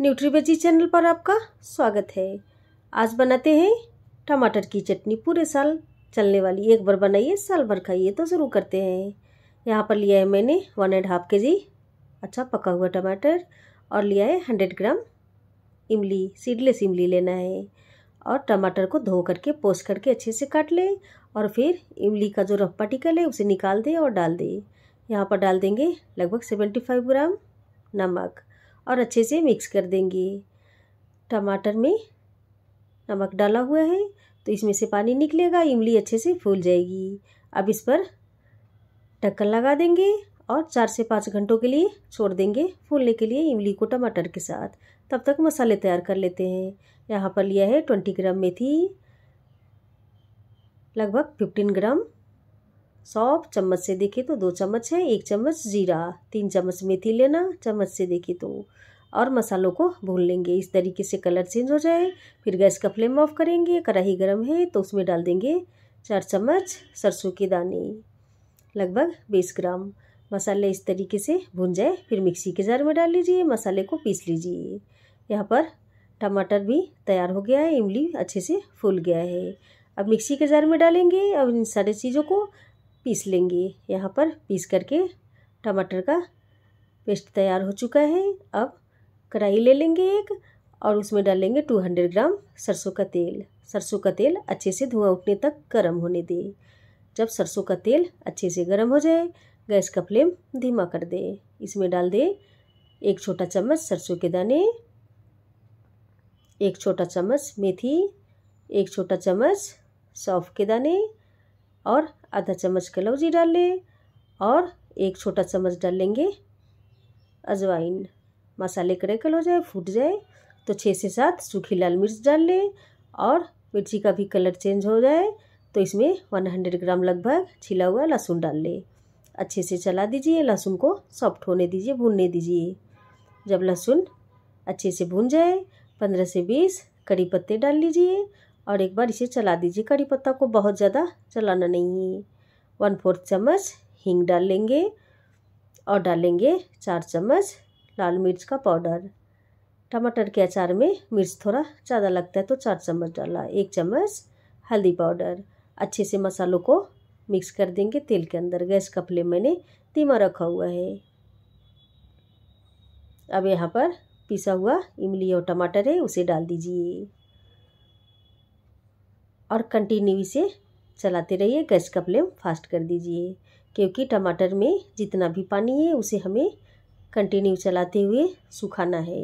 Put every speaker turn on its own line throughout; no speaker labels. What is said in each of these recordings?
न्यूट्रीबेजी channel पर आपका स्वागत है आज बनाते हैं टमाटर की चटनी पूरे साल चलने वाली एक बार बनाइए साल भर खाइए तो शुरू करते हैं यहाँ पर लिया है मैंने वन एंड हाफ के जी अच्छा पका हुआ टमाटर और लिया है हंड्रेड ग्राम इमली सीडलेस इमली लेना है और टमाटर को धो करके पोस करके अच्छे से काट लें और फिर इमली का जो रफ पार्टिकल है उसे निकाल दें और डाल दें यहाँ पर डाल देंगे लगभग सेवेंटी फाइव ग्राम नमक और अच्छे से मिक्स कर देंगे टमाटर में नमक डाला हुआ है तो इसमें से पानी निकलेगा इमली अच्छे से फूल जाएगी अब इस पर ढक्कन लगा देंगे और चार से पाँच घंटों के लिए छोड़ देंगे फूलने के लिए इमली को टमाटर के साथ तब तक मसाले तैयार कर लेते हैं यहाँ पर लिया है ट्वेंटी ग्राम मेथी लगभग फिफ्टीन ग्राम सौंप चम्मच से देखे तो दो चम्मच है एक चम्मच जीरा तीन चम्मच मेथी लेना चम्मच से देखे तो और मसालों को भून लेंगे इस तरीके से कलर चेंज हो जाए फिर गैस का फ्लेम ऑफ करेंगे कढ़ाई गर्म है तो उसमें डाल देंगे चार चम्मच सरसों के दाने लगभग बीस ग्राम मसाले इस तरीके से भून जाए फिर मिक्सी के जार में डाल लीजिए मसाले को पीस लीजिए यहाँ पर टमाटर भी तैयार हो गया है इमली अच्छे से फूल गया है अब मिक्सी के जार में डालेंगे अब इन सारे चीज़ों को पीस लेंगे यहाँ पर पीस करके टमाटर का पेस्ट तैयार हो चुका है अब कढ़ाई ले लेंगे एक और उसमें डालेंगे टू हंड्रेड ग्राम सरसों का तेल सरसों का तेल अच्छे से धुआं उठने तक गर्म होने दें जब सरसों का तेल अच्छे से गर्म हो जाए गैस का फ्लेम धीमा कर दें इसमें डाल दें एक छोटा चम्मच सरसों के दाने एक छोटा चम्मच मेथी एक छोटा चम्मच सौंफ के दाने और आधा चम्मच कलौजी डाल लें और एक छोटा चम्मच डाल लेंगे अजवाइन मसाले क्रैकल हो जाए फूट जाए तो छः से सात सूखी लाल मिर्च डाल लें और मिर्ची का भी कलर चेंज हो जाए तो इसमें वन हंड्रेड ग्राम लगभग छिला हुआ लहसुन डाल लें अच्छे से चला दीजिए लहसुन को सॉफ्ट होने दीजिए भूनने दीजिए जब लहसुन अच्छे से भून जाए पंद्रह से बीस करी पत्ते डाल लीजिए और एक बार इसे चला दीजिए करी पत्ता को बहुत ज़्यादा चलाना नहीं है वन फोर्थ चम्मच हींग डाल लेंगे और डालेंगे चार चम्मच लाल मिर्च का पाउडर टमाटर के अचार में मिर्च थोड़ा ज़्यादा लगता है तो चार चम्मच डाला एक चम्मच हल्दी पाउडर अच्छे से मसालों को मिक्स कर देंगे तेल के अंदर गैस का फ्लेम मैंने धीमा रखा हुआ है अब यहाँ पर पिसा हुआ इमली और टमाटर है उसे डाल दीजिए और कंटिन्यू इसे चलाते रहिए गैस का फ्लेम फास्ट कर दीजिए क्योंकि टमाटर में जितना भी पानी है उसे हमें कंटिन्यू चलाते हुए सुखाना है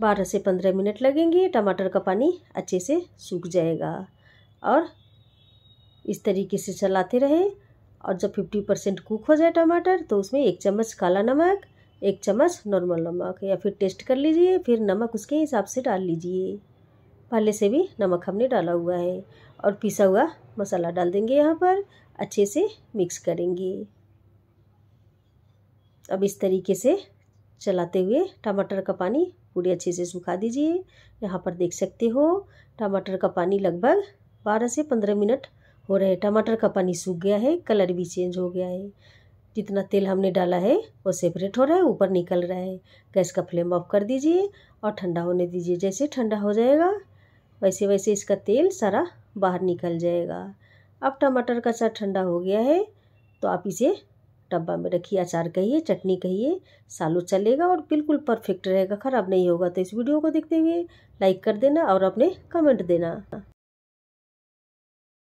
बारह से पंद्रह मिनट लगेंगे टमाटर का पानी अच्छे से सूख जाएगा और इस तरीके से चलाते रहें और जब फिफ्टी परसेंट कुक हो जाए टमाटर तो उसमें एक चम्मच काला नमक एक चम्मच नॉर्मल नमक या फिर टेस्ट कर लीजिए फिर नमक उसके हिसाब से डाल लीजिए पहले से भी नमक हमने डाला हुआ है और पिसा हुआ मसाला डाल देंगे यहाँ पर अच्छे से मिक्स करेंगे अब इस तरीके से चलाते हुए टमाटर का पानी पूरे अच्छे से सुखा दीजिए यहाँ पर देख सकते हो टमाटर का पानी लगभग बारह से पंद्रह मिनट हो रहे टमाटर का पानी सूख गया है कलर भी चेंज हो गया है जितना तेल हमने डाला है वो सेपरेट हो रहा है ऊपर निकल रहा है गैस का फ्लेम ऑफ कर दीजिए और ठंडा होने दीजिए जैसे ठंडा हो जाएगा वैसे वैसे इसका तेल सारा बाहर निकल जाएगा अब टमाटर का अचार ठंडा हो गया है तो आप इसे डब्बा में रखिए अचार कहिए चटनी कहिए सालू चलेगा और बिल्कुल परफेक्ट रहेगा ख़राब नहीं होगा तो इस वीडियो को देखते हुए लाइक कर देना और अपने कमेंट देना